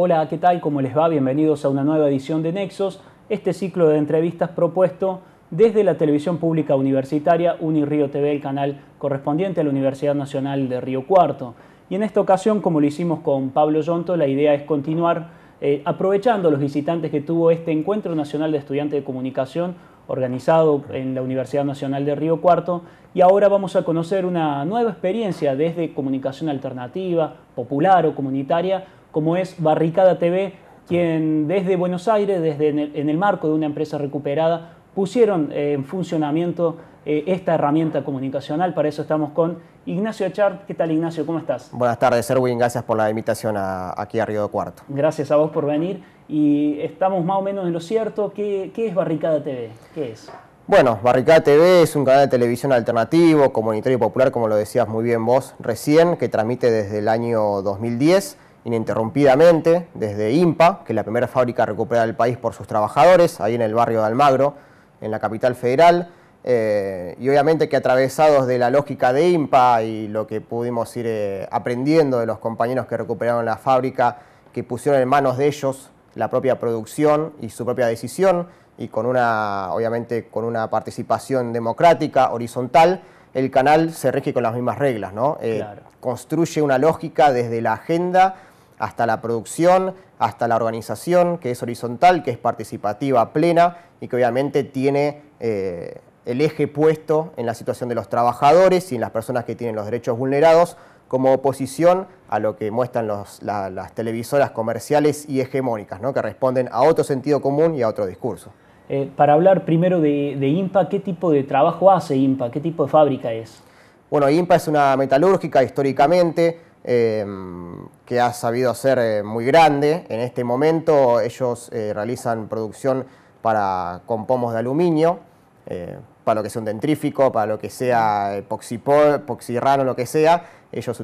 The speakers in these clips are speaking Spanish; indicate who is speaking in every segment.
Speaker 1: Hola, ¿qué tal? ¿Cómo les va? Bienvenidos a una nueva edición de Nexos, este ciclo de entrevistas propuesto desde la televisión pública universitaria UniRío TV, el canal correspondiente a la Universidad Nacional de Río Cuarto. Y en esta ocasión, como lo hicimos con Pablo Yonto, la idea es continuar eh, aprovechando los visitantes que tuvo este Encuentro Nacional de Estudiantes de Comunicación organizado en la Universidad Nacional de Río Cuarto y ahora vamos a conocer una nueva experiencia desde comunicación alternativa, popular o comunitaria como es Barricada TV, quien desde Buenos Aires, desde en el, marco de una empresa recuperada, pusieron eh, en funcionamiento eh, esta herramienta comunicacional. Para eso estamos con Ignacio Echart. ¿Qué tal, Ignacio? ¿Cómo estás?
Speaker 2: Buenas tardes, Erwin. Gracias por la invitación aquí a Río de Cuarto.
Speaker 1: Gracias a vos por venir. Y estamos más o menos en lo cierto. ¿Qué, qué es Barricada TV?
Speaker 2: ¿Qué es? Bueno, Barricada TV es un canal de televisión alternativo, comunitario y popular, como lo decías muy bien vos recién, que transmite desde el año 2010 ininterrumpidamente desde IMPA, que es la primera fábrica recuperada del país por sus trabajadores, ahí en el barrio de Almagro, en la capital federal, eh, y obviamente que atravesados de la lógica de IMPA y lo que pudimos ir eh, aprendiendo de los compañeros que recuperaron la fábrica, que pusieron en manos de ellos la propia producción y su propia decisión, y con una, obviamente, con una participación democrática, horizontal, el canal se rige con las mismas reglas, ¿no? Eh, construye una lógica desde la agenda hasta la producción, hasta la organización, que es horizontal, que es participativa plena y que obviamente tiene eh, el eje puesto en la situación de los trabajadores y en las personas que tienen los derechos vulnerados como oposición a lo que muestran las televisoras comerciales y hegemónicas, que responden a otro sentido común y a otro discurso. Eh, para hablar primero de, de IMPA, ¿qué tipo de trabajo hace IMPA? ¿Qué tipo de fábrica es? Bueno, IMPA es una metalúrgica históricamente, Em, que ha sabido hacer eh, muy grande. En este momento ellos eh, realizan producción para, con pomos de aluminio, eh, para lo que sea un dentrífico, para lo que sea poxirano lo que sea. Ellos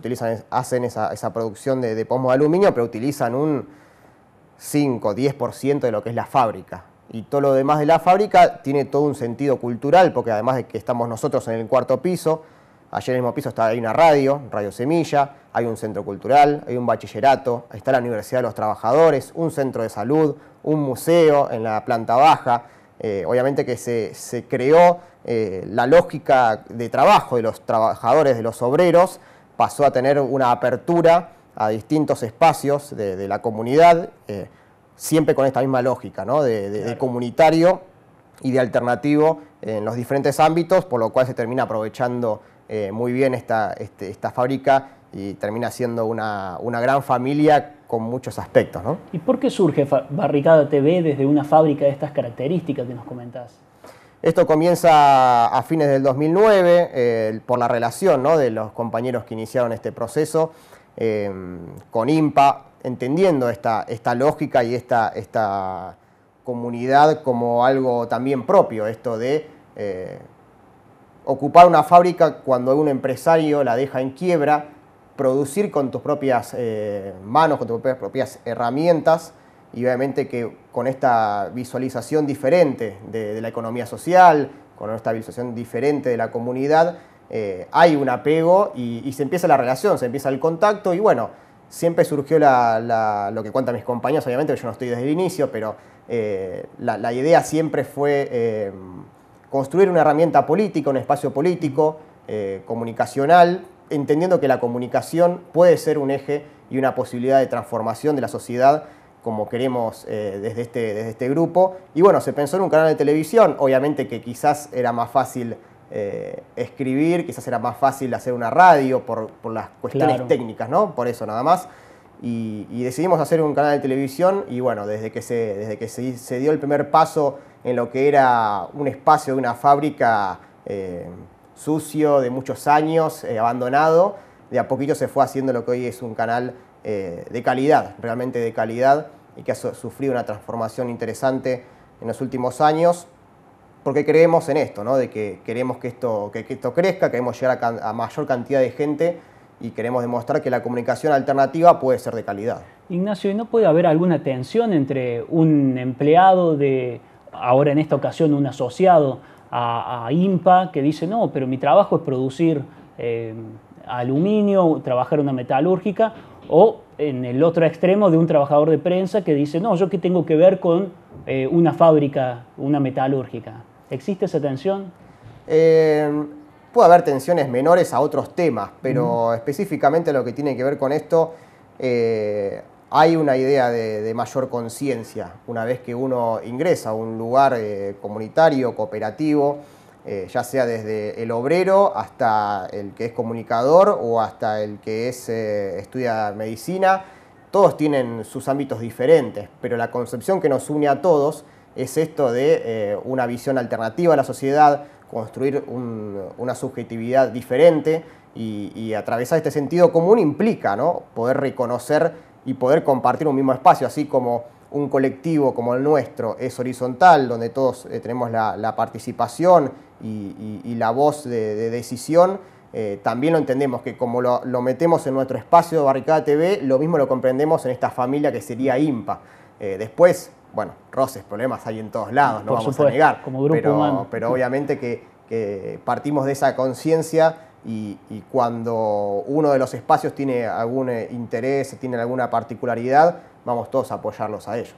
Speaker 2: hacen esa, producción de, de, pomos de aluminio, pero utilizan un 5, 10% de lo que es la fábrica. Y todo lo demás de la fábrica tiene todo un sentido cultural, porque además de que estamos nosotros en el cuarto piso, Allí en el mismo piso está, hay una radio, Radio Semilla, hay un centro cultural, hay un bachillerato, está la Universidad de los Trabajadores, un centro de salud, un museo en la planta baja. Eh, obviamente que se, creó eh, la lógica de trabajo de los trabajadores, de los obreros, pasó a tener una apertura a distintos espacios de, la comunidad, eh, siempre con esta misma lógica, ¿no? de, comunitario y de alternativo en los diferentes ámbitos, por lo cual se termina aprovechando eh, muy bien esta, este, esta fábrica y termina siendo una, gran familia con muchos aspectos. ¿Y por qué surge Barricada TV desde una fábrica de estas características que nos comentás? Esto comienza a fines del 2009 eh, por la relación de los compañeros que iniciaron este proceso em, con IMPA, entendiendo esta, esta lógica y esta, esta comunidad como algo también propio, esto de eh, ocupar una fábrica cuando un empresario la deja en quiebra, producir con tus propias eh, manos, con tus propias herramientas y obviamente que con esta visualización diferente de, la economía social, con esta visualización diferente de la comunidad, eh, hay un apego y, se empieza la relación, se empieza el contacto y bueno, siempre surgió lo que cuentan mis compañeros, obviamente, yo no estoy desde el inicio, pero eh, la, idea siempre fue construir una herramienta política, un espacio político, eh, comunicacional, entendiendo que la comunicación puede ser un eje y una posibilidad de transformación de la sociedad como queremos eh, desde, este, desde este grupo. Y bueno, se pensó en un canal de televisión, obviamente que quizás era más fácil eh, escribir, quizás era más fácil hacer una radio por, las cuestiones técnicas, ¿no? Por eso nada más y, decidimos hacer un canal de televisión y bueno, desde que, se, desde que se, dio el primer paso en lo que era un espacio de una fábrica eh, sucio de muchos años, eh, abandonado, de a poquito se fue haciendo lo que hoy es un canal eh, de calidad, realmente de calidad y que ha sufrido una transformación interesante en los últimos años, porque creemos en esto, ¿no? de que queremos que esto, que, que esto crezca, queremos llegar a, a mayor cantidad de gente y queremos demostrar que la comunicación alternativa puede ser de calidad.
Speaker 1: Ignacio, ¿y no puede haber alguna tensión entre un empleado de, ahora en esta ocasión, un asociado a, a IMPA que dice, no, pero mi trabajo es producir eh, aluminio, trabajar una metalúrgica, o en el otro extremo de un trabajador de prensa que dice, no, yo qué tengo que ver con eh, una fábrica, una metalúrgica?
Speaker 2: ¿Existe esa tensión? Eh, Puede haber tensiones menores a otros temas, pero específicamente lo que tiene que ver con esto, eh, hay una idea de, mayor conciencia una vez que uno ingresa a un lugar eh, comunitario, cooperativo, eh, ya sea desde el obrero hasta el que es comunicador o hasta el que es, estudia medicina. Todos tienen sus ámbitos diferentes, pero la concepción que nos une a todos es esto de una visión alternativa a la sociedad, construir una subjetividad diferente y, atravesar este sentido común implica poder reconocer y poder compartir un mismo espacio, así como un colectivo como el nuestro es horizontal, donde todos eh, tenemos la, participación y, la voz de, decisión, eh, también lo entendemos que como lo, metemos en nuestro espacio de Barricada TV, lo mismo lo comprendemos en esta familia que sería IMPA. Eh, después, bueno, roces, problemas hay en todos lados, no vamos a negar. Como grupo pero, pero obviamente que, partimos de esa conciencia y, cuando uno de los espacios tiene algún eh, interés, tiene alguna particularidad, vamos todos a apoyarlos a ellos.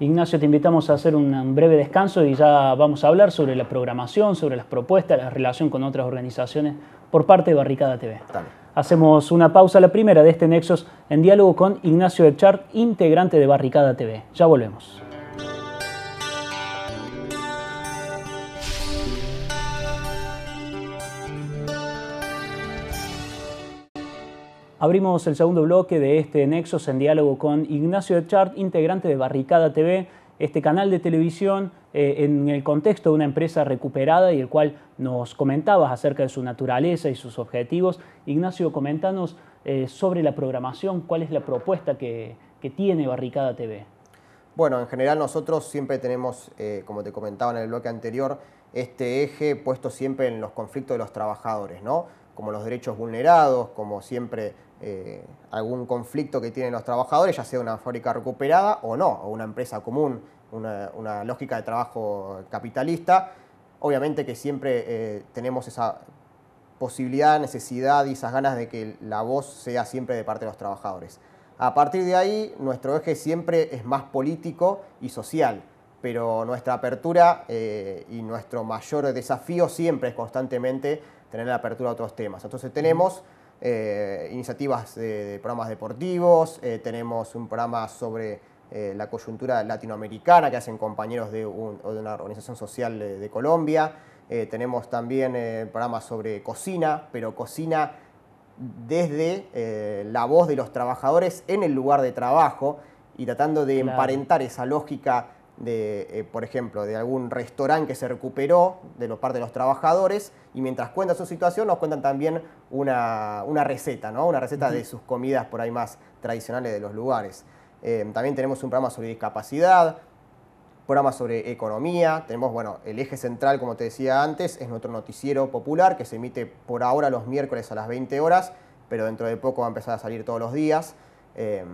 Speaker 1: Ignacio, te invitamos a hacer un breve descanso y ya vamos a hablar sobre la programación, sobre las propuestas, la relación con otras organizaciones por parte de Barricada TV. Hacemos una pausa, la primera de este Nexos, en diálogo con Ignacio Echart, integrante de Barricada TV. Ya volvemos. Abrimos el segundo bloque de este Nexos en diálogo con Ignacio Echart, integrante de Barricada TV, este canal de televisión eh, en el contexto de una empresa recuperada y el cual nos comentabas acerca de su naturaleza y sus objetivos. Ignacio, coméntanos eh, sobre la programación, cuál es la propuesta que, tiene Barricada TV.
Speaker 2: Bueno, en general nosotros siempre tenemos, eh, como te comentaba en el bloque anterior, este eje puesto siempre en los conflictos de los trabajadores, ¿no? como los derechos vulnerados, como siempre eh, algún conflicto que tienen los trabajadores, ya sea una fábrica recuperada o no, o una empresa común, una, lógica de trabajo capitalista. Obviamente que siempre eh, tenemos esa posibilidad, necesidad y esas ganas de que la voz sea siempre de parte de los trabajadores. A partir de ahí, nuestro eje siempre es más político y social, pero nuestra apertura eh, y nuestro mayor desafío siempre es constantemente tener la apertura a otros temas. Entonces tenemos... Eh, iniciativas de, programas deportivos, eh, tenemos un programa sobre eh, la coyuntura latinoamericana que hacen compañeros de, una organización social de, Colombia, tenemos también programas sobre cocina, pero cocina desde la voz de los trabajadores en el lugar de trabajo y tratando de emparentar esa lógica de, eh, por ejemplo, de algún restaurante que se recuperó de los parte de los trabajadores y mientras cuenta su situación nos cuentan también una, receta, ¿no? Una receta de sus comidas por ahí más tradicionales de los lugares. Eh, también tenemos un programa sobre discapacidad, programa sobre economía, tenemos, bueno, el eje central, como te decía antes, es nuestro noticiero popular que se emite por ahora los miércoles a las 20 horas, pero dentro de poco va a empezar a salir todos los días. Eh,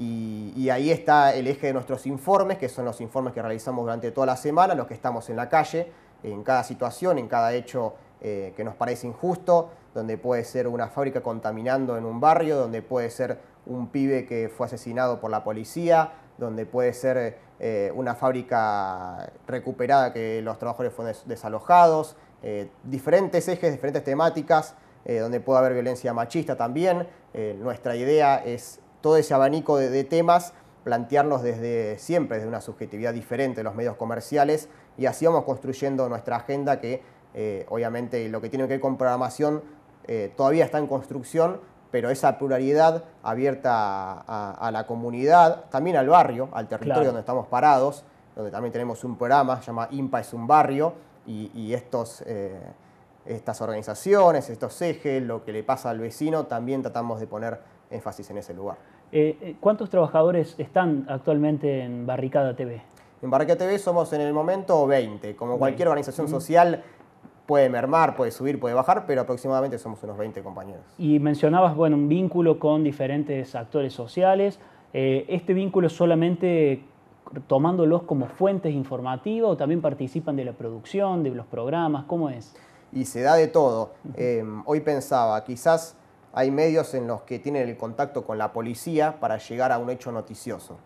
Speaker 2: y, ahí está el eje de nuestros informes, que son los informes que realizamos durante toda la semana, los que estamos en la calle, en cada situación, en cada hecho eh, que nos parece injusto, donde puede ser una fábrica contaminando en un barrio, donde puede ser un pibe que fue asesinado por la policía, donde puede ser eh, una fábrica recuperada que los trabajadores fueron desalojados, eh, diferentes ejes, diferentes temáticas, donde puede haber violencia machista también. nuestra idea es todo ese abanico de, temas, plantearnos desde siempre, desde una subjetividad diferente de los medios comerciales y así vamos construyendo nuestra agenda que eh, obviamente lo que tiene que ver con programación eh, todavía está en construcción, pero esa pluralidad abierta a, la comunidad, también al barrio, al territorio donde estamos parados, donde también tenemos un programa, se llama IMPA es un barrio, y, estos, eh, estas organizaciones, estos ejes, lo que le pasa al vecino, también tratamos de poner énfasis en ese lugar. Eh, eh, ¿Cuántos trabajadores están actualmente en Barricada TV? En Barricada TV somos en el momento 20. Como cualquier organización social, puede mermar, puede subir, puede bajar, pero aproximadamente somos unos 20 compañeros.
Speaker 1: Y mencionabas, bueno, un vínculo con diferentes actores sociales. Eh, ¿Este vínculo solamente tomándolos como fuentes informativas o también participan de la
Speaker 2: producción, de los programas? ¿Cómo es? Y se da de todo. Em, hoy pensaba, quizás hay medios en los que tienen el contacto con la policía para llegar a un hecho noticioso.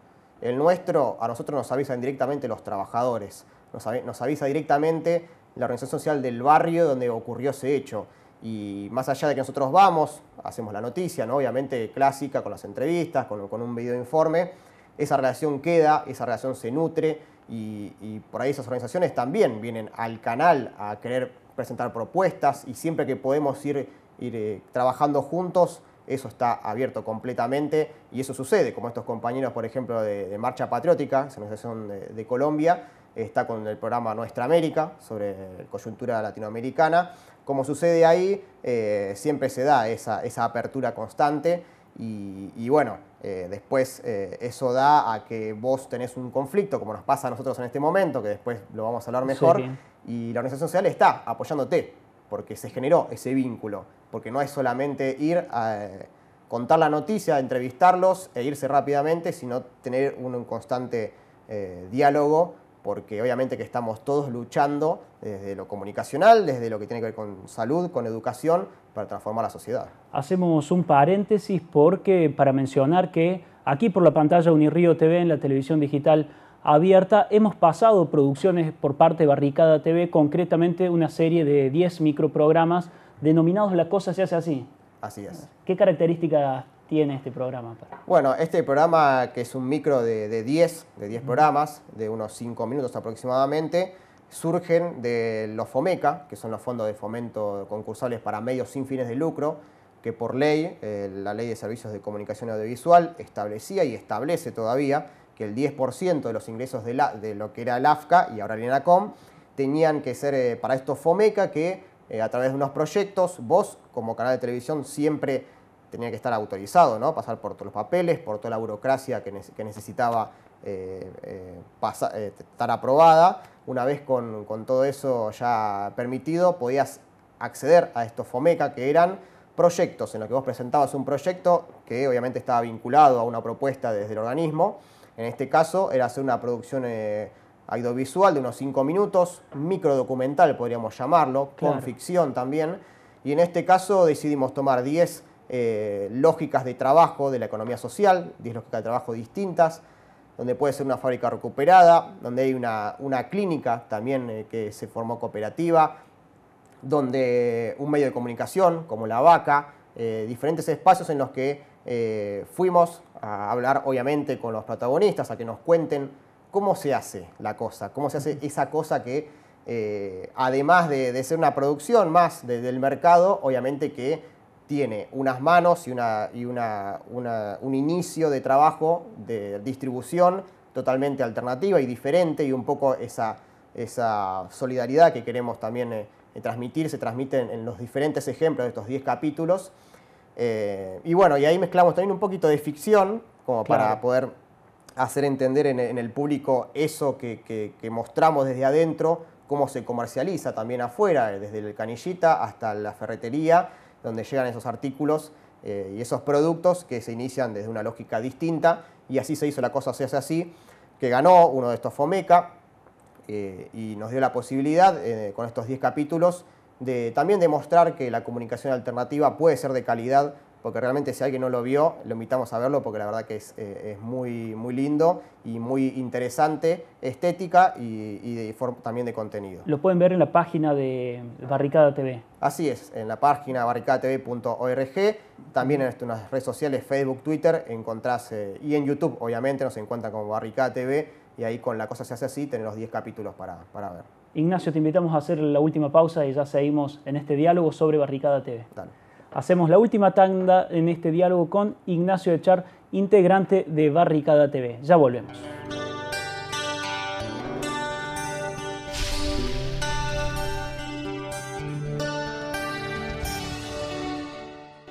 Speaker 2: El nuestro, a nosotros nos avisan directamente los trabajadores, nos, avisa directamente la organización social del barrio donde ocurrió ese hecho. Y más allá de que nosotros vamos, hacemos la noticia, ¿no? obviamente clásica, con las entrevistas, con, un video informe, esa relación queda, esa relación se nutre y, y, por ahí esas organizaciones también vienen al canal a querer presentar propuestas y siempre que podemos ir ir eh, trabajando juntos, eso está abierto completamente y eso sucede, como estos compañeros, por ejemplo, de, Marcha Patriótica, esa organización de, Colombia, está con el programa Nuestra América sobre coyuntura latinoamericana. Como sucede ahí, eh, siempre se da esa, apertura constante y, bueno, eh, después eso da a que vos tenés un conflicto, como nos pasa a nosotros en este momento, que después lo vamos a hablar mejor, y la organización social está apoyándote, porque se generó ese vínculo porque no es solamente ir a eh, contar la noticia, entrevistarlos e irse rápidamente, sino tener un constante eh, diálogo, porque obviamente que estamos todos luchando desde lo comunicacional, desde lo que tiene que ver con salud, con educación, para transformar la sociedad.
Speaker 1: Hacemos un paréntesis porque para mencionar que aquí por la pantalla Unirío TV en la televisión digital abierta hemos pasado producciones por parte de Barricada TV, concretamente una serie de 10 microprogramas denominados La Cosa se hace así. Así es. ¿Qué características tiene este programa?
Speaker 2: Bueno, este programa que es un micro de, 10, de 10 programas, de unos 5 minutos aproximadamente, surgen de los FOMECA, que son los fondos de fomento concursables para medios sin fines de lucro, que por ley, eh, la ley de servicios de comunicación audiovisual establecía y establece todavía que el 10% de los ingresos de, lo que era el AFCA y ahora el INACOM, tenían que ser eh, para estos FOMECA que eh, a través de unos proyectos. Vos, como canal de televisión, siempre tenía que estar autorizado, ¿no? Pasar por todos los papeles, por toda la burocracia que, necesitaba eh, eh, estar aprobada. Una vez con, todo eso ya permitido, podías acceder a estos FOMECA que eran proyectos en los que vos presentabas un proyecto que obviamente estaba vinculado a una propuesta desde el organismo. En este caso era hacer una producción audiovisual de unos 5 minutos, microdocumental podríamos llamarlo, con ficción también. Y en este caso decidimos tomar 10 eh, lógicas de trabajo de la economía social, 10 lógicas de trabajo distintas, donde puede ser una fábrica recuperada, donde hay una, clínica también eh, que se formó cooperativa, donde un medio de comunicación como la vaca, eh, diferentes espacios en los que fuimos a hablar obviamente con los protagonistas, a que nos cuenten cómo se hace la cosa, cómo se hace esa cosa que, eh, además de, ser una producción más del mercado, obviamente que tiene unas manos y, una, un inicio de trabajo de distribución totalmente alternativa y diferente y un poco esa, esa solidaridad que queremos también eh, transmitir, se transmite en, los diferentes ejemplos de estos 10 capítulos. Eh, y bueno, y ahí mezclamos también un poquito de ficción, como para poder hacer entender en, el público eso que, mostramos desde adentro, cómo se comercializa también afuera, eh, desde el canillita hasta la ferretería, donde llegan esos artículos eh, y esos productos que se inician desde una lógica distinta, y así se hizo la cosa, se hace así, que ganó uno de estos Fomeca, eh, y nos dio la posibilidad, con estos 10 capítulos, de también demostrar que la comunicación alternativa puede ser de calidad porque realmente si alguien no lo vio, lo invitamos a verlo porque la verdad que es, eh, muy, muy lindo y muy interesante, estética y, también de contenido.
Speaker 1: Lo pueden ver en la página de Barricada TV.
Speaker 2: Así es, en la página barricadatv.org, también en nuestras redes sociales, Facebook, Twitter, encontrás, eh, y en YouTube obviamente nos encuentran como Barricada TV y ahí con la cosa se hace así, tenés los 10 capítulos para, para ver. Ignacio, te
Speaker 1: invitamos a hacer la última pausa y ya seguimos en este diálogo sobre Barricada TV. Dale. Hacemos la última tanda en este diálogo con Ignacio Echar, integrante de Barricada TV. Ya volvemos.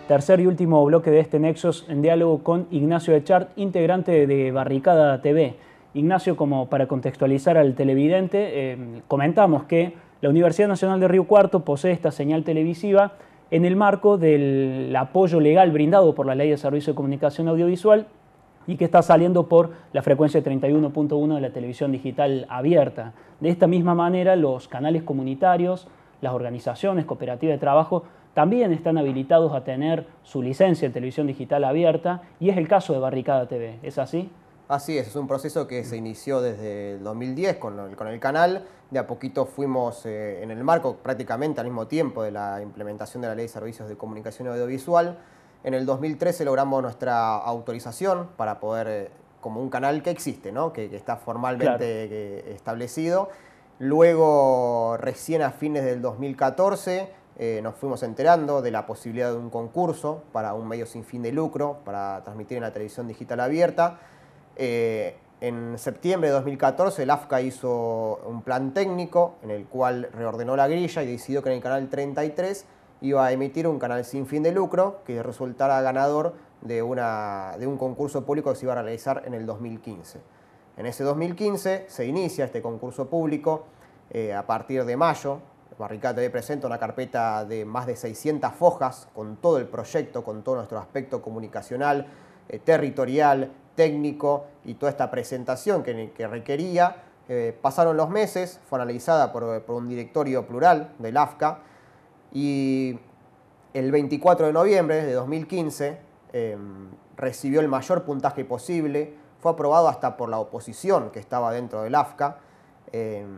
Speaker 1: tercer y último bloque de este Nexos en diálogo con Ignacio Echart, integrante de Barricada TV. Ignacio, como para contextualizar al televidente, eh, comentamos que la Universidad Nacional de Río Cuarto posee esta señal televisiva en el marco del apoyo legal brindado por la Ley de Servicio de Comunicación Audiovisual y que está saliendo por la frecuencia 31.1 de la televisión digital abierta. De esta misma manera, los canales comunitarios, las organizaciones cooperativas de trabajo también están habilitados a tener su licencia en televisión digital abierta y es el caso de Barricada TV, ¿es así?
Speaker 2: Así es, es un proceso que se inició desde el 2010 con, el canal. De a poquito fuimos eh, en el marco prácticamente al mismo tiempo de la implementación de la Ley de Servicios de Comunicación Audiovisual. En el 2013 logramos nuestra autorización para poder, eh, como un canal que existe, que, está formalmente eh, establecido. Luego, recién a fines del 2014, nos fuimos enterando de la posibilidad de un concurso para un medio sin fin de lucro, para transmitir en la televisión digital abierta. Eh, en septiembre de 2014 el AFCA hizo un plan técnico en el cual reordenó la grilla y decidió que en el canal 33 iba a emitir un canal sin fin de lucro que resultara ganador de, una, de un concurso público que se iba a realizar en el 2015. En ese 2015 se inicia este concurso público eh, a partir de mayo. Barricada TV presenta una carpeta de más de 600 fojas con todo el proyecto, con todo nuestro aspecto comunicacional, eh, territorial, técnico y toda esta presentación que, requería. Eh, pasaron los meses, fue analizada por, un directorio plural del AFCA y el 24 de noviembre de 2015 em, recibió el mayor puntaje posible, fue aprobado hasta por la oposición que estaba dentro del AFCA, em,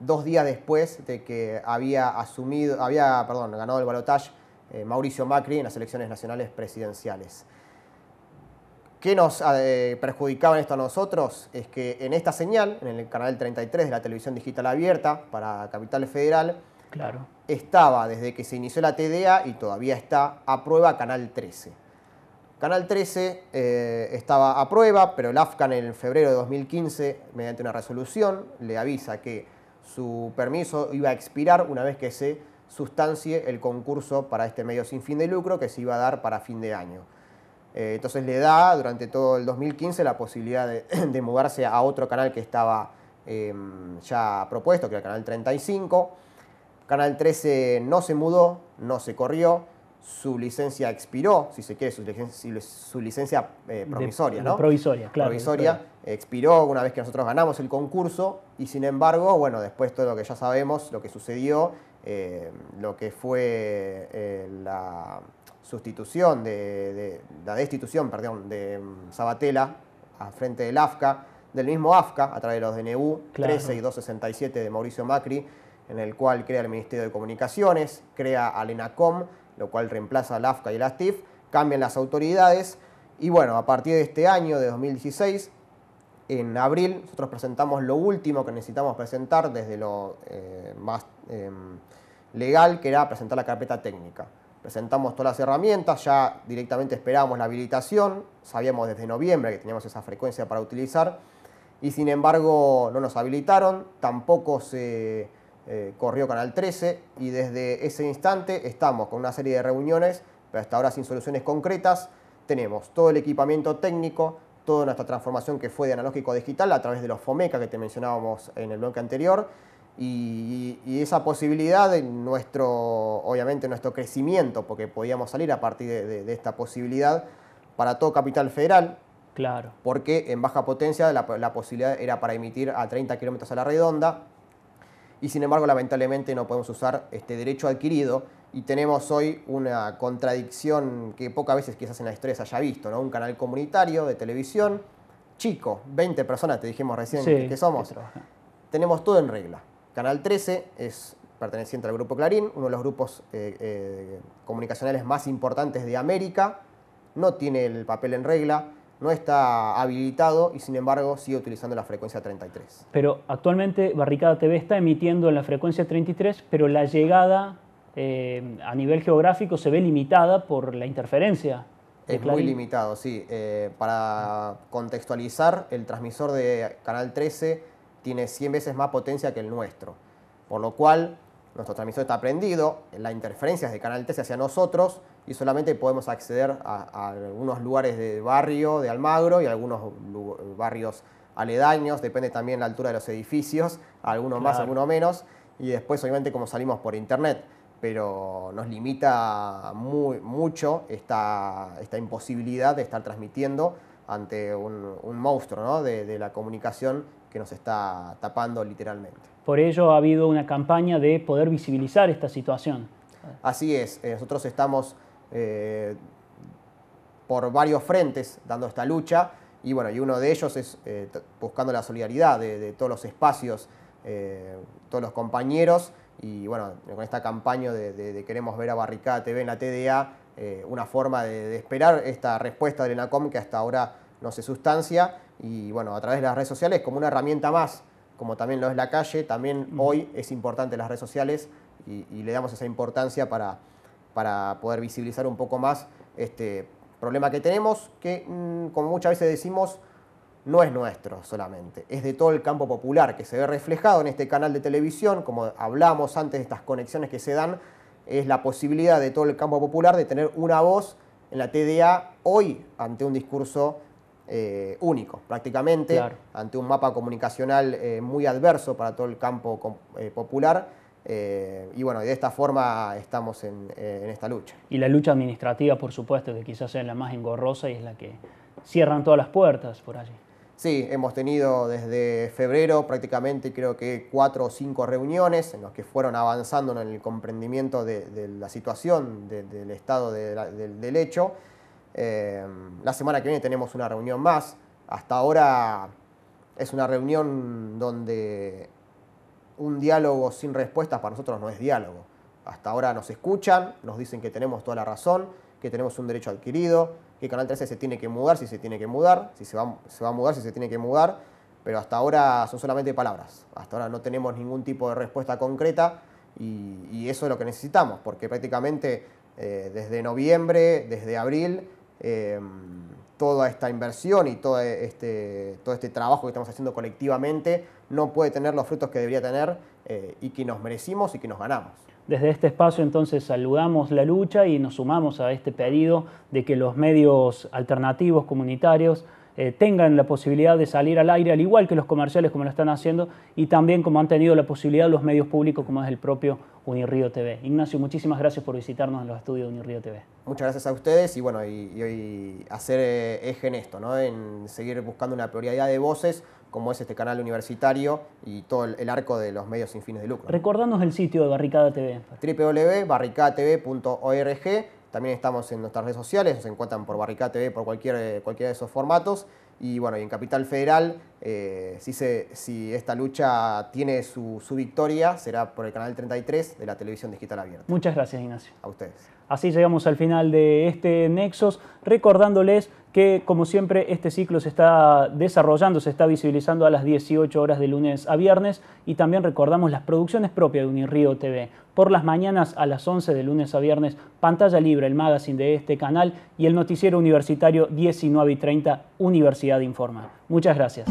Speaker 2: dos días después de que había asumido, había, ganado el balotaje eh, Mauricio Macri en las elecciones nacionales presidenciales. ¿Qué nos ah, eh, perjudicaba esto a nosotros? Es que en esta señal, en el canal 33 de la televisión digital abierta para Capital Federal, estaba desde que se inició la TDA y todavía está a prueba Canal 13. Canal 13 eh, estaba a prueba, pero el AFCAN en febrero de 2015, mediante una resolución, le avisa que su permiso iba a expirar una vez que se sustancie el concurso para este medio sin fin de lucro que se iba a dar para fin de año. Eh, entonces le da durante todo el 2015 la posibilidad de, de mudarse a otro canal que estaba em, ya propuesto, que era el canal 35. Canal 13 no se mudó, no se corrió, su licencia expiró, si se quiere, su, licencia, eh, su ¿no? Provisoria, claro. Provisoria, expiró una vez que nosotros ganamos el concurso y sin embargo, bueno, después todo lo que ya sabemos, lo que sucedió, eh, lo que fue la, sustitución, de, la destitución, de mm, Sabatella a frente del AFCA, del mismo AFCA, a través de los DNU 13 y 267 de Mauricio Macri, en el cual crea el Ministerio de Comunicaciones, crea al ENACOM, lo cual reemplaza al AFCA y la ASTIF, cambian las autoridades y bueno, a partir de este año, de 2016, en abril, nosotros presentamos lo último que necesitamos presentar desde lo eh, más em, legal, que era presentar la carpeta técnica presentamos todas las herramientas, ya directamente esperábamos la habilitación, sabíamos desde noviembre que teníamos esa frecuencia para utilizar y sin embargo no nos habilitaron, tampoco se eh, corrió Canal 13 y desde ese instante estamos con una serie de reuniones, pero hasta ahora sin soluciones concretas. Tenemos todo el equipamiento técnico, toda nuestra transformación que fue de analógico a digital a través de los FOMECA que te mencionábamos en el bloque anterior y, esa posibilidad en nuestro, obviamente, nuestro crecimiento, porque podíamos salir a partir de, esta posibilidad para todo capital federal. Claro. Porque en baja potencia la, posibilidad era para emitir a 30 kilómetros a la redonda y sin embargo lamentablemente no podemos usar este derecho adquirido y tenemos hoy una contradicción que pocas veces quizás en la historia se haya visto, ¿no? Un canal comunitario de televisión chico, 20 personas, te dijimos recién que somos. Tenemos todo en regla. Canal 13 es perteneciente al grupo Clarín, uno de los grupos eh, eh, comunicacionales más importantes de América, no tiene el papel en regla, no está habilitado y sin embargo sigue utilizando la frecuencia 33.
Speaker 1: Pero actualmente Barricada TV está emitiendo en la frecuencia 33, pero la llegada eh, a nivel geográfico se ve limitada por la interferencia.
Speaker 2: Es muy limitado, sí. para contextualizar, el transmisor de Canal 13 tiene 100 veces más potencia que el nuestro. Por lo cual, nuestro transmisor está prendido, la interferencia es de canal hacia nosotros y solamente podemos acceder a, algunos lugares de barrio de Almagro y algunos barrios aledaños, depende también la altura de los edificios, algunos más, algunos menos, y después obviamente como salimos por internet, pero nos limita mucho esta, imposibilidad de estar transmitiendo ante un, monstruo de la comunicación que nos está tapando literalmente.
Speaker 1: Por ello ha habido una campaña de poder visibilizar esta situación.
Speaker 2: Así es, eh, nosotros estamos eh, por varios frentes dando esta lucha y bueno, y uno de ellos es eh, buscando la solidaridad de, todos los espacios, todos los compañeros y bueno, con esta campaña de, Queremos ver a Barricada TV en la TDA, una forma de, esperar esta respuesta la ENACOM que hasta ahora no se sustancia y bueno, a través de las redes sociales como una herramienta más, como también lo es la calle, también hoy es importante las redes sociales y, le damos esa importancia para, para, poder visibilizar un poco más este problema que tenemos, que mm, como muchas veces decimos, no es nuestro solamente, es de todo el campo popular que se ve reflejado en este canal de televisión, como hablamos antes de estas conexiones que se dan, es la posibilidad de todo el campo popular de tener una voz en la TDA hoy ante un discurso eh, único, prácticamente, ante un mapa comunicacional eh, muy adverso para todo el campo eh, popular. y bueno, de esta forma estamos en, esta lucha.
Speaker 1: Y la lucha administrativa, por supuesto, que quizás sea la más engorrosa y es la que cierran todas las puertas por allí.
Speaker 2: Sí, hemos tenido desde febrero prácticamente creo que cuatro o cinco reuniones en las que fueron avanzando en el comprendimiento de, la situación, del estado del hecho. Em, la semana que viene tenemos una reunión más. Hasta ahora es una reunión donde un diálogo sin respuestas para nosotros no es diálogo. Hasta ahora nos escuchan, nos dicen que tenemos toda la razón, que tenemos un derecho adquirido, que Canal 13 se tiene que mudar si se tiene que mudar, si se va, a mudar si se tiene que mudar, pero hasta ahora son solamente palabras. Hasta ahora no tenemos ningún tipo de respuesta concreta y, eso es lo que necesitamos, porque prácticamente eh, desde noviembre, desde abril, Em, toda esta inversión y este, todo este, trabajo que estamos haciendo colectivamente no puede tener los frutos que debería tener eh, y que nos merecimos y que nos ganamos.
Speaker 1: Desde este espacio entonces saludamos la lucha y nos sumamos a este pedido de que los medios alternativos comunitarios eh, tengan la posibilidad de salir al aire, al igual que los comerciales como lo están haciendo, y también como han tenido la posibilidad los medios públicos como es el propio Unirío TV. Ignacio, muchísimas gracias por visitarnos en los estudios de Unirío TV.
Speaker 2: Muchas gracias a ustedes y bueno, y, hoy hacer eh, eje en esto, en seguir buscando una prioridad de voces como es este canal universitario y todo el, arco de los medios sin fines de lucro. Recordanos el sitio de Barricada TV. www.barricadatv.org también estamos en nuestras redes sociales, nos encuentran por Barricá TV, por cualquier, eh, cualquiera de esos formatos. Y bueno, y en Capital Federal, eh, si, se, si esta lucha tiene su, su, victoria, será por el canal 33 de la televisión digital abierta. Muchas gracias, Ignacio. A ustedes.
Speaker 1: Así llegamos al final de este Nexos, recordándoles que como siempre este ciclo se está desarrollando, se está visibilizando a las 18 horas de lunes a viernes y también recordamos las producciones propias de Unirío TV. Por las mañanas a las 11 de lunes a viernes, pantalla libre, el magazine de este canal y el noticiero universitario 19 y 30, Universidad Informa. Muchas gracias.